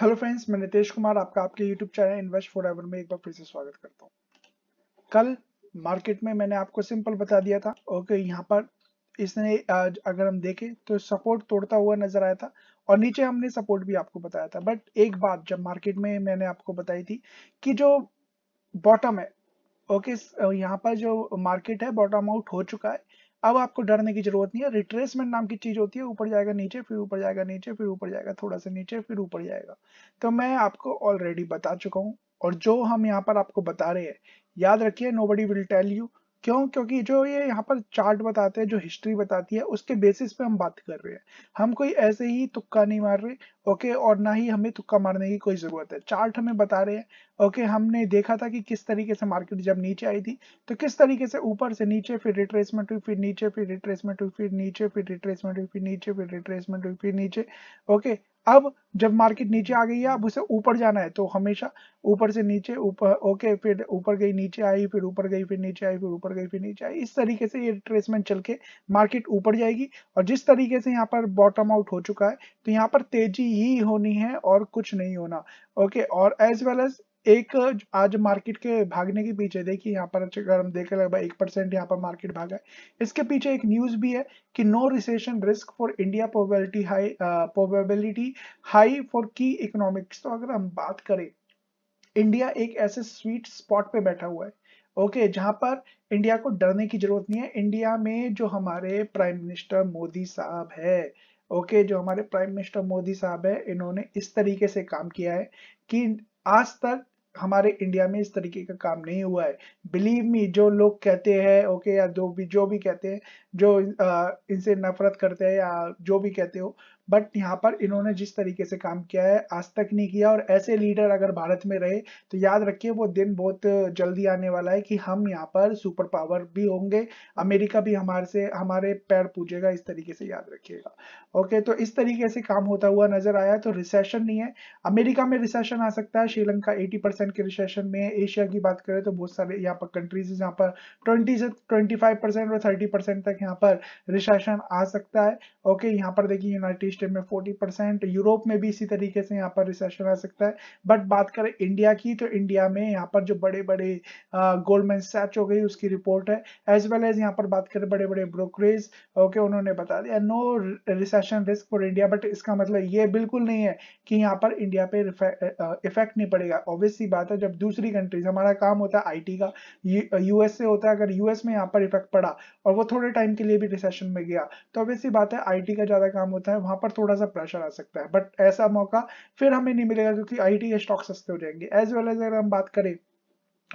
hello friends मैं नितेश कुमार आपका आपके YouTube channel Invest for Ever में एक बार फिर से स्वागत करता हूँ कल मार्केट में मैंने आपको सिंपल बता दिया था ओके यहाँ पर इसने आज अगर हम देखें तो सपोर्ट तोड़ता हुआ नजर आया था और नीचे हमने सपोर्ट भी आपको बताया था बट एक बात जब मार्केट में मैंने आपको बताई थी कि जो बॉटम है ओके यहाँ पर जो मार्केट है बॉटम आउट हो चुका है अब आपको डरने की जरूरत नहीं है रिट्रेसमेंट नाम की चीज होती है ऊपर जाएगा नीचे फिर ऊपर जाएगा नीचे फिर ऊपर जाएगा थोड़ा सा नीचे फिर ऊपर जाएगा तो मैं आपको ऑलरेडी बता चुका हूँ और जो हम यहाँ पर आपको बता रहे हैं याद रखिए nobody will tell you क्यों क्योंकि जो ये यहाँ पर चार्ट बताते हैं जो हिस्ट्री बताती है उसके बेसिस पे हम बात कर रहे हैं हम कोई ऐसे ही तुक्का नहीं मार रहे ओके okay, और ना ही हमें तुक्का मारने की कोई ज़रूरत है चार्ट हमें बता रहे हैं ओके okay, हमने देखा था कि किस तरीके से मार्केट जब नीचे आई थी तो किस तरीके से ऊपर से नीचे फिर रिट्रेसमेंट हुई फिर नीचे फिर रिट्रेसमेंट हुई फिर नीचे फिर रिट्रेसमेंट हुई फिर नीचे फिर रिट्रेसमेंट हुई फिर नीचे ओके अब जब मार्केट नीचे आ गई है अब उसे ऊपर जाना है तो हमेशा ऊपर से नीचे ऊपर ओके फिर ऊपर गई नीचे आई फिर ऊपर गई फिर नीचे आई फिर ऊपर गई फिर नीचे आई इस तरीके से ये रिट्रेसमेंट चल के मार्केट ऊपर जाएगी और जिस तरीके से यहाँ पर बॉटम आउट हो चुका है तो यहाँ पर तेजी ही होनी है और कुछ नहीं होना ओके और एज वेल एज एक आज मार्केट के भागने के पीछे देखिए यहाँ पर अगर हम देखें लगभग एक परसेंट यहाँ पर मार्केट भागा है इसके पीछे एक न्यूज भी है कि no recession risk for India probability high probability high for की इकोनॉमिक्स तो अगर हम बात करें इंडिया एक ऐसे स्वीट स्पॉट पे बैठा हुआ है ओके okay, जहां पर इंडिया को डरने की जरूरत नहीं है इंडिया में जो हमारे प्राइम मिनिस्टर मोदी साहब है ओके जो हमारे प्राइम मिनिस्टर मोदी साहब है इन्होंने इस तरीके से काम किया है कि आज तक हमारे इंडिया में इस तरीके का काम नहीं हुआ है बिलीव मी जो लोग कहते हैं ओके okay, या जो भी जो भी कहते हैं जो इनसे नफरत करते हैं या जो भी कहते हो बट यहाँ पर इन्होंने जिस तरीके से काम किया है आज तक नहीं किया और ऐसे लीडर अगर भारत में रहे तो याद रखिए वो दिन बहुत जल्दी आने वाला है कि हम यहाँ पर सुपर पावर भी होंगे अमेरिका भी हमारे से हमारे पैर पूजेगा इस तरीके से याद रखिएगा ओके तो इस तरीके से काम होता हुआ नजर आया तो रिसेशन नहीं है अमेरिका में रिसेशन आ सकता है श्रीलंका एटी परसेंट के रिसेशन में एशिया की बात करें तो बहुत सारे यहाँ पर कंट्रीज यहाँ पर ट्वेंटी से ट्वेंटी परसेंट और थर्टी परसेंट तक यहाँ पर रिसेशन आ सकता है ओके यहाँ पर देखिए यूनाइटेड स्टेट में 40 परसेंट यूरोप में भी इसी तरीके से यहाँ पर रिसेशन आ सकता है बट बात करें इंडिया की तो इंडिया में यहाँ पर जो बड़े बड़े गोल्डमैन सैच हो गई उसकी रिपोर्ट है एज वेल एज यहाँ पर बात करें बड़े बड़े ब्रोकरेज ओके उन्होंने बता दिया no recession risk for India but इसका मतलब ये बिल्कुल नहीं है कि यहाँ पर इंडिया पे इफेक्ट नहीं पड़ेगा ऑब्वियसली बात है जब दूसरी कंट्रीज हमारा काम होता है आई का यूएस से होता है अगर यूएस में यहाँ पर इफेक्ट पड़ा और वो थोड़े टाइम के लिए भी रिसेशन में गया तो ऑब्वियसली बात है आई का ज्यादा काम होता है वहां पर थोड़ा सा प्रेशर आ सकता है बट ऐसा मौका फिर हमें नहीं मिलेगा क्योंकि आई टी स्टॉक सस्ते हो जाएंगे एज वेल एज अगर हम बात करें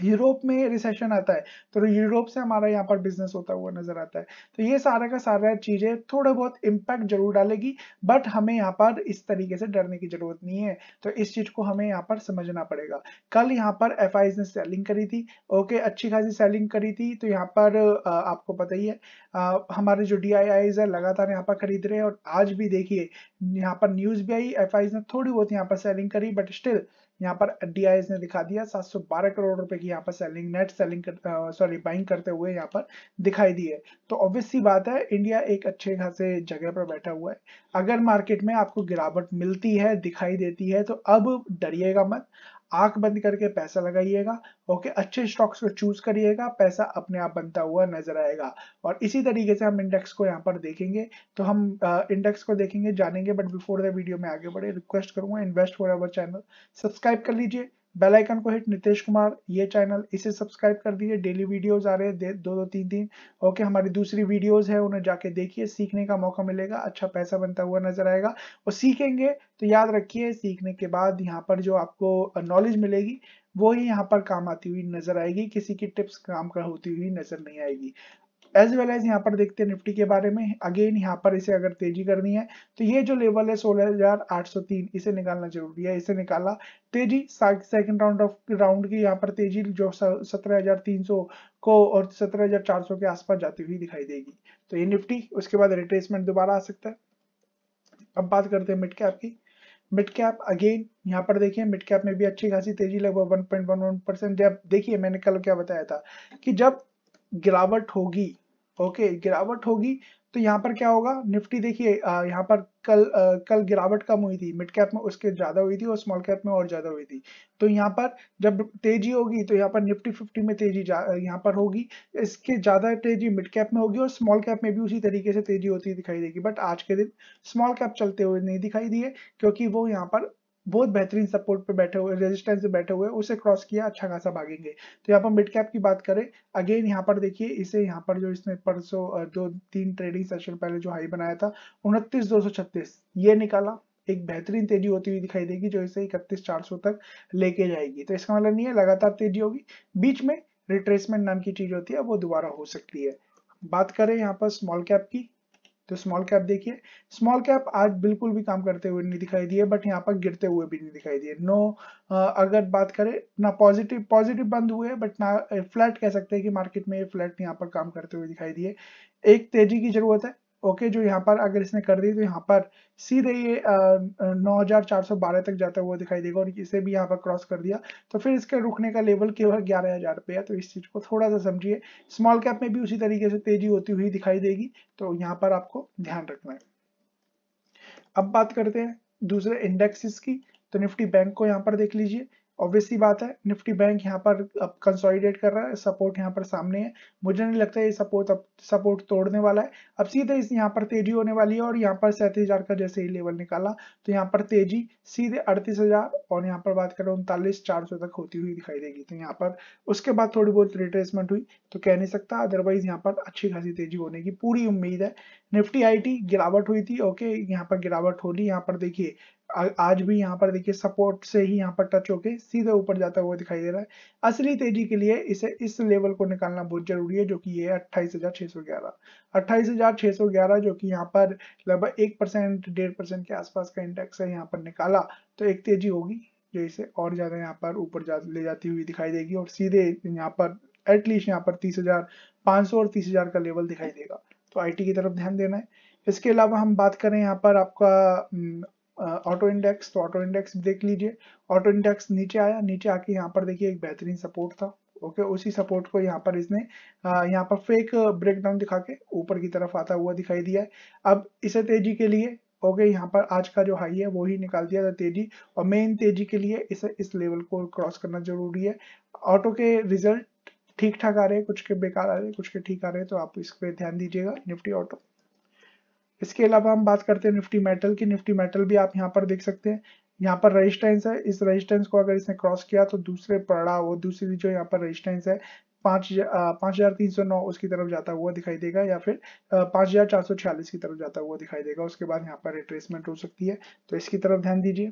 यूरोप में रिसेशन आता है तो यूरोप से हमारा यहाँ पर बिजनेस होता हुआ नजर आता है तो ये सारा का सारा चीजें थोड़ा बहुत इम्पैक्ट जरूर डालेगी बट हमें यहाँ पर इस तरीके से डरने की जरूरत नहीं है तो इस चीज को हमें यहाँ पर समझना पड़ेगा कल यहाँ पर एफ ने सेलिंग करी थी ओके अच्छी खासी सेलिंग करी थी तो यहाँ पर आपको पता ही है हमारे जो डी है लगातार यहाँ पर खरीद रहे हैं और आज भी देखिए यहाँ पर न्यूज भी आई एफ ने थोड़ी बहुत यहाँ पर सेलिंग करी बट स्टिल यहाँ पर एस ने दिखा दिया 712 करोड़ रुपए की यहाँ पर selling net selling sorry buying करते हुए यहाँ पर दिखाई दी है तो ऑब्वियस सी बात है इंडिया एक अच्छे खासे जगह पर बैठा हुआ है अगर मार्केट में आपको गिरावट मिलती है दिखाई देती है तो अब डरिएगा मत आंख बंद करके पैसा लगाइएगा ओके अच्छे स्टॉक्स को चूज करिएगा पैसा अपने आप बनता हुआ नजर आएगा और इसी तरीके से हम इंडेक्स को यहाँ पर देखेंगे तो हम इंडेक्स को देखेंगे जानेंगे बट बिफोर द वीडियो में आगे बढ़े रिक्वेस्ट करूंगा Invest for Our channel subscribe कर लीजिए बेल आइकन को हिट नितेश कुमार ये चैनल इसे सब्सक्राइब कर दीजिए डेली वीडियोस आ रहे हैं दो दो तीन तीन ओके हमारी दूसरी वीडियोस है उन्हें जाके देखिए सीखने का मौका मिलेगा अच्छा पैसा बनता हुआ नजर आएगा और सीखेंगे तो याद रखिए सीखने के बाद यहाँ पर जो आपको नॉलेज मिलेगी वो ही यहाँ पर काम आती हुई नजर आएगी किसी की टिप्स काम का होती हुई नजर नहीं आएगी एज वेल एज यहाँ पर देखते हैं निफ्टी के बारे में अगेन यहाँ पर इसे अगर तेजी करनी है तो ये जो लेवल है 16,803 इसे निकालना जरूरी है इसे निकाला तेजी सेकंड राउंड ऑफ राउंड की यहाँ पर तेजी जो 17,300 को और 17,400 के आसपास जाती हुई दिखाई देगी तो ये निफ्टी उसके बाद रिट्रेसमेंट दोबारा आ सकता है अब बात करते हैं मिड कैप की मिड कैप अगेन यहाँ पर देखिए मिड कैप में भी अच्छी खासी तेजी लगभग 1.11 परसेंट जब देखिए मैंने कल क्या बताया था कि जब गिरावट होगी ओके गिरावट होगी तो यहाँ पर क्या होगा निफ्टी देखिए यहाँ पर कल आ, कल गिरावट कम हुई थी मिड कैप में उसके ज्यादा हुई थी और स्मॉल कैप में और ज्यादा हुई थी तो यहाँ पर जब तेजी होगी तो यहाँ पर निफ्टी फिफ्टी में तेजी यहाँ पर होगी इसके ज्यादा तेजी मिड कैप में होगी और स्मॉल कैप में भी उसी तरीके से तेजी होती दिखाई देगी बट आज के दिन स्मॉल कैप चलते हुए नहीं दिखाई दिए क्योंकि वो यहाँ पर बहुत बेहतरीन सपोर्ट पे बैठे हुए रेजिस्टेंस पे बैठे हुए उसे क्रॉस किया अच्छा खासा भागेंगे तो यहाँ पर मिड कैप की बात करें अगेन यहाँ पर देखिए इसे यहाँ पर जो इसने परसों दो तीन ट्रेडिंग सेशन पहले जो हाई बनाया था उनतीस ये निकाला एक बेहतरीन तेजी होती हुई दिखाई देगी जो इसे इकतीस चार सौ तक लेके जाएगी तो इसका मतलब नहीं है लगातार तेजी होगी बीच में रिट्रेसमेंट नाम की चीज होती है वो दोबारा हो सकती है बात करें यहाँ पर स्मॉल कैप की तो स्मॉल कैप देखिए स्मॉल कैप आज बिल्कुल भी काम करते हुए नहीं दिखाई दिए बट यहाँ पर गिरते हुए भी नहीं दिखाई दिए नो अगर बात करें ना पॉजिटिव पॉजिटिव बंद हुए बट ना फ्लैट कह सकते हैं कि मार्केट में ये फ्लैट यहाँ पर काम करते हुए दिखाई दिए एक तेजी की जरूरत है ओके okay, जो यहाँ पर अगर इसने कर दी तो यहाँ पर सीधे ये नौ हजार चार सौ बारह तक जाता हुआ दिखाई देगा और इसे भी यहाँ पर क्रॉस कर दिया तो फिर इसके रुकने का लेवल केवल ग्यारह हजार है तो इस चीज़ को थोड़ा सा समझिए स्मॉल कैप में भी उसी तरीके से तेजी होती हुई दिखाई देगी तो यहाँ पर आपको ध्यान रखना है अब बात करते हैं दूसरे इंडेक्सिस की तो निफ्टी बैंक को यहाँ पर देख लीजिए ऑब्वियसली बात है निफ्टी बैंक यहाँ पर अब कंसोलिडेट कर रहा है सपोर्ट यहाँ पर सामने है मुझे नहीं लगता है ये सपोर्ट अब सपोर्ट तोड़ने वाला है अब सीधे इस यहाँ पर तेजी होने वाली है और यहाँ पर सैंतीस हजार का जैसे ही लेवल निकाला तो यहाँ पर तेजी सीधे अड़तीस हजार और यहाँ पर बात करें उनतालीस चार सौ तक होती हुई दिखाई देगी तो यहाँ पर उसके बाद थोड़ी बहुत रिट्रेसमेंट हुई तो कह नहीं सकता अदरवाइज यहाँ पर अच्छी खासी तेजी होने की पूरी उम्मीद है निफ्टी आई गिरावट हुई थी ओके यहाँ पर गिरावट होली यहाँ पर देखिए आज भी यहाँ पर देखिए सपोर्ट से ही यहाँ पर टच होके सीधे ऊपर जाता हुआ दिखाई दे रहा है असली तेजी के लिए इसे इस लेवल को निकालना बहुत जरूरी है जो कि ये है अट्ठाईस हजार छह सौ ग्यारह अट्ठाईस हजार छह सौ ग्यारह जो कि यहाँ पर लगभग एक परसेंट डेढ़ परसेंट के आसपास का इंडेक्स है यहाँ पर निकाला तो एक तेजी होगी जो इसे और ज्यादा यहाँ पर ऊपर जा, ले जाती हुई दिखाई देगी और सीधे यहाँ पर एटलीस्ट यहाँ पर तीस हजार पांच सौ और तीस हजार का लेवल दिखाई देगा तो टी की तरफ ध्यान देना है इसके अलावा हम बात करें यहाँ पर आपका हम्म, ऑटो इंडेक्स तो ऑटो इंडेक्स देख लीजिए ऑटो इंडेक्स नीचे आया नीचे आके यहाँ पर देखिए एक बेहतरीन सपोर्ट था ओके उसी सपोर्ट को यहाँ पर इसने यहाँ पर फेक ब्रेकडाउन दिखा के ऊपर की तरफ आता हुआ दिखाई दिया है अब इसे तेजी के लिए ओके okay, यहाँ पर आज का जो हाई है वो ही निकाल दिया था तेजी और मेन तेजी के लिए इसे इस लेवल को क्रॉस करना जरूरी है ऑटो के रिजल्ट ठीक ठाक आ रहे हैं कुछ के बेकार आ रहे हैं कुछ के ठीक आ रहे हैं तो आप इस पर ध्यान दीजिएगा निफ्टी ऑटो इसके अलावा हम बात करते हैं निफ्टी मेटल की निफ्टी मेटल भी आप यहाँ पर देख सकते हैं यहाँ पर रजिस्टेंस है इस रजिस्टेंस को अगर इसने क्रॉस किया तो दूसरे पड़ाव दूसरी जो यहाँ पर रजिस्टेंस है पांच पांच हजार तीन सौ नौ उसकी तरफ जाता हुआ दिखाई देगा या फिर पांच हजार चार सौ छियालीस की तरफ जाता हुआ दिखाई देगा उसके बाद यहाँ पर रिट्रेसमेंट हो सकती है तो इसकी तरफ ध्यान दीजिए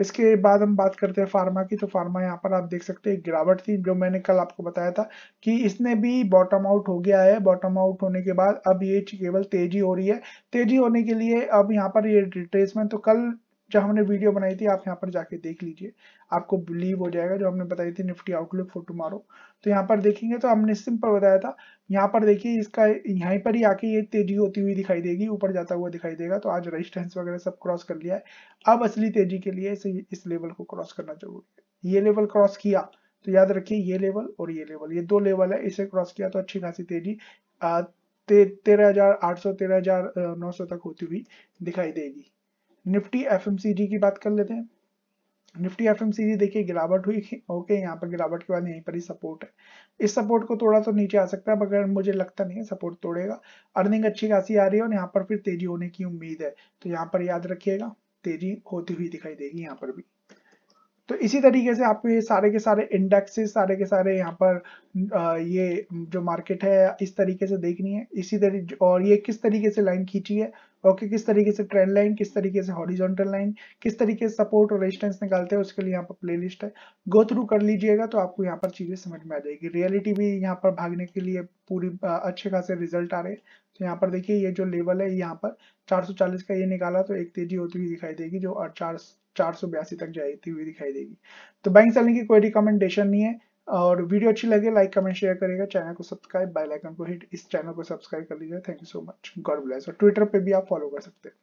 इसके बाद हम बात करते हैं फार्मा की तो फार्मा यहाँ पर आप देख सकते हैं गिरावट थी जो मैंने कल आपको बताया था कि इसने भी बॉटम आउट हो गया है बॉटम आउट होने के बाद अब ये केवल तेजी हो रही है तेजी होने के लिए अब यहाँ पर ये रिट्रेसमेंट तो कल जो हमने वीडियो बनाई थी आप यहाँ पर जाके देख लीजिए आपको बिलीव हो जाएगा जो हमने बताई थी निफ्टी आउटलुक फॉर टुमारो तो यहाँ पर देखेंगे तो हमने सिंपल बताया था यहाँ पर देखिए इसका यहाँ पर ही आके ये तेजी होती हुई दिखाई देगी ऊपर जाता हुआ दिखाई देगा तो आज रजिस्टेंस वगैरह सब क्रॉस कर लिया है अब असली तेजी के लिए इसे इस लेवल को क्रॉस करना जरूरी है ये लेवल क्रॉस किया तो याद रखिए ये लेवल और ये लेवल ये दो लेवल है इसे क्रॉस किया तो अच्छी खासी तेजी तेरह हजार आठ सौ तेरह हजार नौ सौ तक होती हुई दिखाई देगी निफ्टी एफ की बात कर लेते हैं निफ्टी एफ देखिए गिरावट हुई ओके यहाँ पर गिरावट के बाद यहीं पर ही सपोर्ट है इस सपोर्ट को थोड़ा तो नीचे आ सकता है मगर मुझे लगता नहीं है सपोर्ट तोड़ेगा अर्निंग अच्छी खासी आ रही है और यहाँ पर फिर तेजी होने की उम्मीद है तो यहाँ पर याद रखिएगा तेजी होती हुई दिखाई देगी यहाँ पर भी तो इसी तरीके से आपको ये सारे के सारे इंडेक्सेस सारे के सारे यहाँ पर ये जो मार्केट है इस तरीके से देखनी है इसी तरीके और ये किस तरीके से लाइन खींची है ओके किस तरीके से ट्रेंड लाइन किस तरीके से हॉरिजॉन्टल लाइन किस तरीके से सपोर्ट और रेजिस्टेंस निकालते हैं उसके लिए यहाँ पर प्लेलिस्ट है गो थ्रू कर लीजिएगा तो आपको यहाँ पर चीजें समझ में आ जाएगी रियलिटी भी यहाँ पर भागने के लिए पूरी अच्छे खासे रिजल्ट आ रहे हैं तो यहाँ पर देखिए ये जो लेवल है यहाँ पर 440 का ये निकाला तो एक तेजी होती हुई दिखाई देगी जो चार चार सौ बयासी तक जाती हुई दिखाई देगी तो बैंक सेलिंग की कोई रिकमेंडेशन नहीं है और वीडियो अच्छी लगे लाइक कमेंट शेयर करेगा चैनल को सब्सक्राइब बेल आइकन को हिट इस चैनल को सब्सक्राइब कर लीजिए thank you so much God bless और ट्विटर पे भी आप फॉलो कर सकते हैं